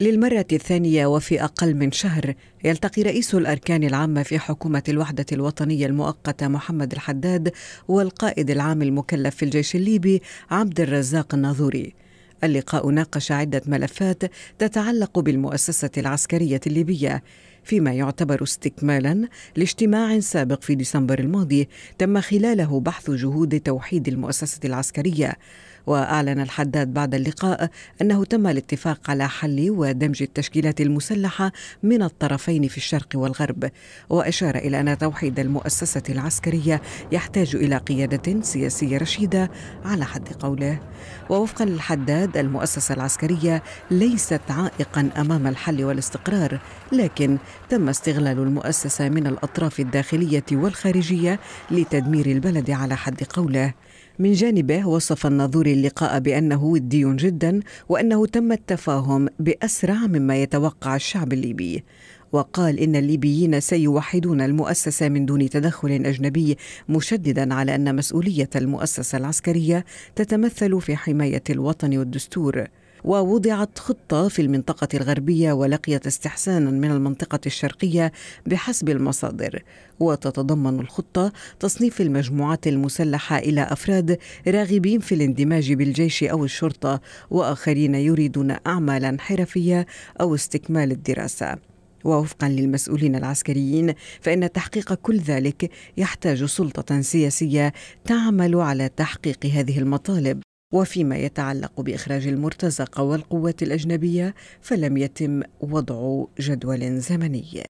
للمرة الثانية وفي أقل من شهر يلتقي رئيس الأركان العامة في حكومة الوحدة الوطنية المؤقتة محمد الحداد والقائد العام المكلف في الجيش الليبي عبد الرزاق الناظوري اللقاء ناقش عدة ملفات تتعلق بالمؤسسة العسكرية الليبية فيما يعتبر استكمالا لاجتماع سابق في ديسمبر الماضي تم خلاله بحث جهود توحيد المؤسسة العسكرية وأعلن الحداد بعد اللقاء أنه تم الاتفاق على حل ودمج التشكيلات المسلحة من الطرفين في الشرق والغرب وأشار إلى أن توحيد المؤسسة العسكرية يحتاج إلى قيادة سياسية رشيدة على حد قوله ووفقا للحداد المؤسسة العسكرية ليست عائقا أمام الحل والاستقرار لكن تم استغلال المؤسسة من الأطراف الداخلية والخارجية لتدمير البلد على حد قوله من جانبه وصف الناظور اللقاء بأنه ودي جدا وأنه تم التفاهم بأسرع مما يتوقع الشعب الليبي وقال إن الليبيين سيوحدون المؤسسة من دون تدخل أجنبي مشددا على أن مسؤولية المؤسسة العسكرية تتمثل في حماية الوطن والدستور ووضعت خطة في المنطقة الغربية ولقيت استحسانا من المنطقة الشرقية بحسب المصادر وتتضمن الخطة تصنيف المجموعات المسلحة إلى أفراد راغبين في الاندماج بالجيش أو الشرطة وآخرين يريدون أعمالا حرفية أو استكمال الدراسة ووفقا للمسؤولين العسكريين فان تحقيق كل ذلك يحتاج سلطه سياسيه تعمل على تحقيق هذه المطالب وفيما يتعلق باخراج المرتزقه والقوات الاجنبيه فلم يتم وضع جدول زمني